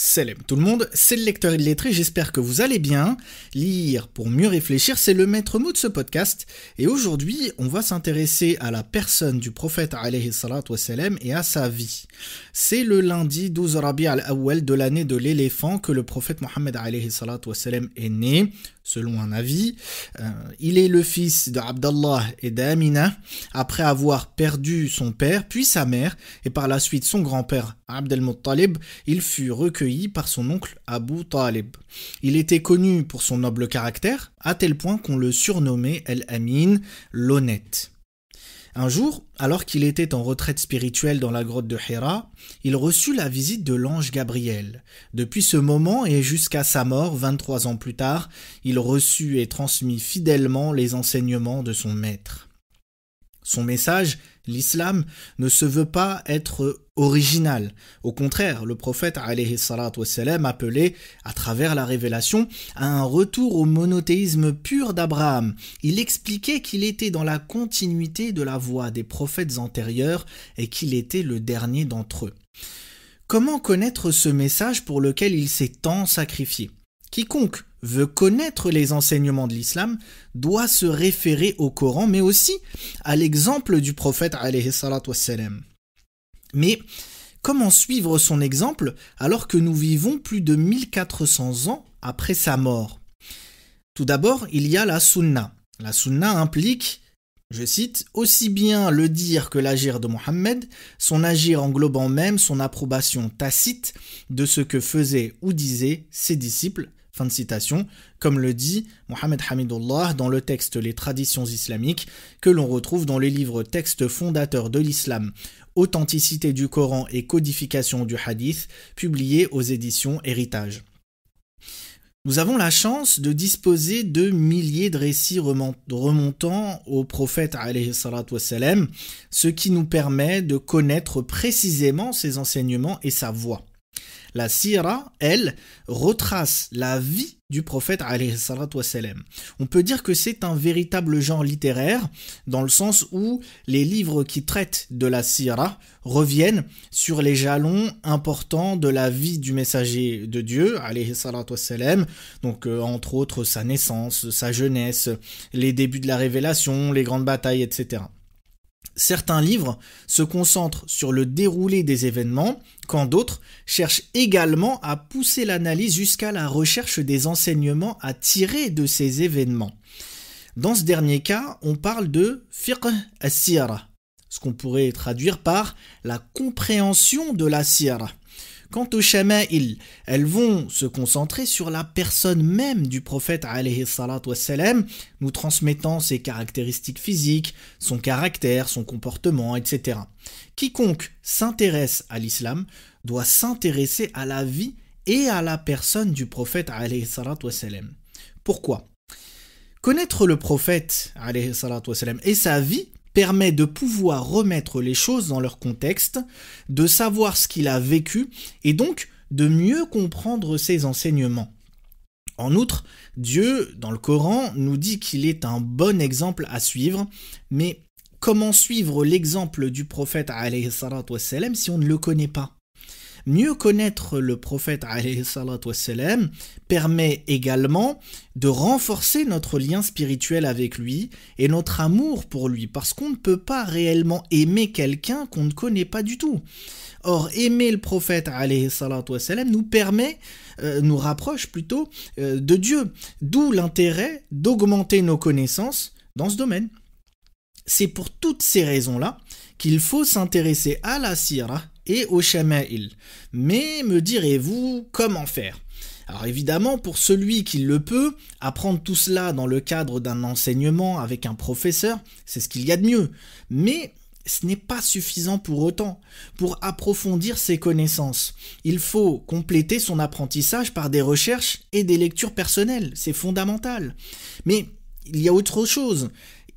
Salam tout le monde, c'est le lecteur illettré, j'espère que vous allez bien. Lire pour mieux réfléchir, c'est le maître mot de ce podcast. Et aujourd'hui, on va s'intéresser à la personne du prophète wassalam, et à sa vie. C'est le lundi 12 Rabi al-Awwal de l'année de l'éléphant que le prophète Mohammed wassalam, est né selon un avis. Euh, il est le fils d'Abdallah et d'Amina, après avoir perdu son père, puis sa mère, et par la suite son grand-père, Abdelmuttalib, il fut recueilli par son oncle Abu Talib. Il était connu pour son noble caractère, à tel point qu'on le surnommait El Amin, l'honnête. Un jour, alors qu'il était en retraite spirituelle dans la grotte de Héra, il reçut la visite de l'ange Gabriel. Depuis ce moment et jusqu'à sa mort, 23 ans plus tard, il reçut et transmit fidèlement les enseignements de son maître. Son message, l'islam, ne se veut pas être original. Au contraire, le prophète wassalam, appelait, à travers la révélation, à un retour au monothéisme pur d'Abraham. Il expliquait qu'il était dans la continuité de la voie des prophètes antérieurs et qu'il était le dernier d'entre eux. Comment connaître ce message pour lequel il s'est tant sacrifié Quiconque veut connaître les enseignements de l'islam doit se référer au Coran, mais aussi à l'exemple du prophète Mais comment suivre son exemple alors que nous vivons plus de 1400 ans après sa mort Tout d'abord, il y a la sunna. La sunna implique je cite, aussi bien le dire que l'agir de Mohammed, son agir englobant même son approbation tacite de ce que faisaient ou disaient ses disciples, citation, comme le dit Mohamed Hamidullah dans le texte Les traditions islamiques, que l'on retrouve dans les livres Textes fondateurs de l'islam, Authenticité du Coran et codification du hadith, publiés aux éditions Héritage. Nous avons la chance de disposer de milliers de récits remontant au prophète ce qui nous permet de connaître précisément ses enseignements et sa voix. La sira, elle, retrace la vie du prophète On peut dire que c'est un véritable genre littéraire dans le sens où les livres qui traitent de la sira reviennent sur les jalons importants de la vie du messager de Dieu donc euh, entre autres sa naissance, sa jeunesse, les débuts de la révélation, les grandes batailles, etc. Certains livres se concentrent sur le déroulé des événements, quand d'autres cherchent également à pousser l'analyse jusqu'à la recherche des enseignements à tirer de ces événements. Dans ce dernier cas, on parle de fiqh as ce qu'on pourrait traduire par la compréhension de la sira. Quant aux shama'il, elles vont se concentrer sur la personne même du prophète nous transmettant ses caractéristiques physiques, son caractère, son comportement, etc. Quiconque s'intéresse à l'islam doit s'intéresser à la vie et à la personne du prophète Pourquoi Connaître le prophète et sa vie permet de pouvoir remettre les choses dans leur contexte, de savoir ce qu'il a vécu et donc de mieux comprendre ses enseignements. En outre, Dieu, dans le Coran, nous dit qu'il est un bon exemple à suivre, mais comment suivre l'exemple du prophète si on ne le connaît pas Mieux connaître le prophète wassalam, permet également de renforcer notre lien spirituel avec lui et notre amour pour lui, parce qu'on ne peut pas réellement aimer quelqu'un qu'on ne connaît pas du tout. Or, aimer le prophète nous permet, euh, nous rapproche plutôt euh, de Dieu, d'où l'intérêt d'augmenter nos connaissances dans ce domaine. C'est pour toutes ces raisons-là qu'il faut s'intéresser à la sirah et au shama'il. Mais me direz-vous comment faire alors évidemment, pour celui qui le peut, apprendre tout cela dans le cadre d'un enseignement avec un professeur, c'est ce qu'il y a de mieux. Mais ce n'est pas suffisant pour autant. Pour approfondir ses connaissances, il faut compléter son apprentissage par des recherches et des lectures personnelles. C'est fondamental. Mais il y a autre chose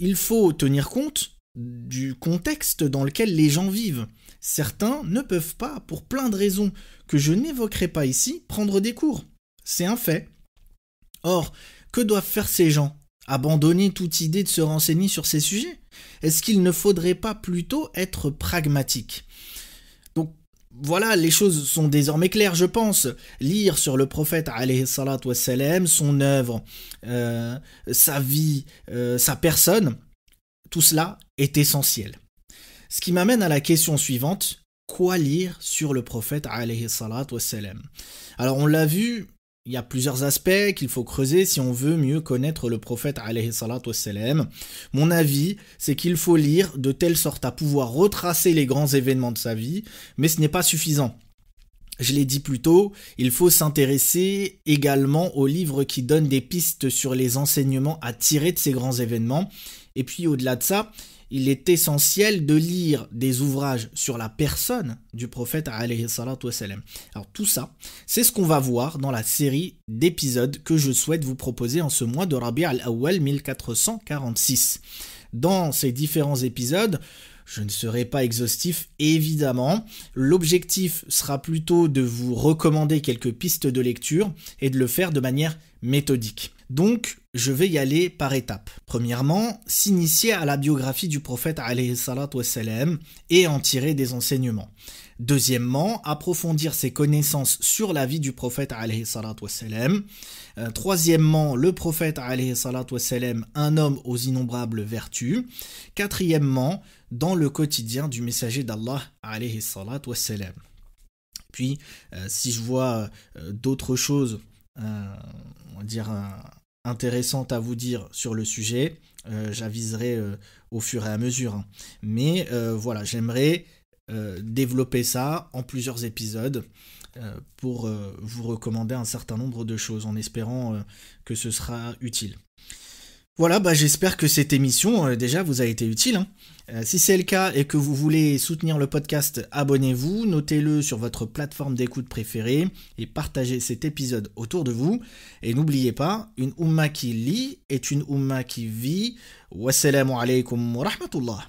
il faut tenir compte du contexte dans lequel les gens vivent. Certains ne peuvent pas, pour plein de raisons que je n'évoquerai pas ici, prendre des cours. C'est un fait. Or, que doivent faire ces gens Abandonner toute idée de se renseigner sur ces sujets Est-ce qu'il ne faudrait pas plutôt être pragmatique voilà, les choses sont désormais claires, je pense. Lire sur le prophète, son œuvre, euh, sa vie, euh, sa personne, tout cela est essentiel. Ce qui m'amène à la question suivante, quoi lire sur le prophète Alors on l'a vu, il y a plusieurs aspects qu'il faut creuser si on veut mieux connaître le prophète alayhi Mon avis, c'est qu'il faut lire de telle sorte à pouvoir retracer les grands événements de sa vie, mais ce n'est pas suffisant. Je l'ai dit plus tôt, il faut s'intéresser également aux livres qui donnent des pistes sur les enseignements à tirer de ces grands événements. Et puis au-delà de ça, il est essentiel de lire des ouvrages sur la personne du prophète alayhi Alors tout ça, c'est ce qu'on va voir dans la série d'épisodes que je souhaite vous proposer en ce mois de Rabi al-Awwal 1446. Dans ces différents épisodes, je ne serai pas exhaustif, évidemment. L'objectif sera plutôt de vous recommander quelques pistes de lecture et de le faire de manière méthodique. Donc, je vais y aller par étapes. Premièrement, s'initier à la biographie du prophète wassalam, et en tirer des enseignements. Deuxièmement, approfondir ses connaissances sur la vie du prophète wassalam. Euh, troisièmement, le prophète un homme aux innombrables vertus. Quatrièmement, dans le quotidien du messager d'Allah wassalam. Puis, euh, si je vois euh, d'autres choses, on va dire intéressante à vous dire sur le sujet. Euh, j'aviserai euh, au fur et à mesure. Hein. Mais euh, voilà, j'aimerais développer ça en plusieurs épisodes pour vous recommander un certain nombre de choses en espérant que ce sera utile. Voilà, bah, j'espère que cette émission euh, déjà vous a été utile. Hein. Euh, si c'est le cas et que vous voulez soutenir le podcast, abonnez-vous, notez-le sur votre plateforme d'écoute préférée et partagez cet épisode autour de vous. Et n'oubliez pas, une umma qui lit est une umma qui vit. Wassalamu alaikum wa rahmatullah.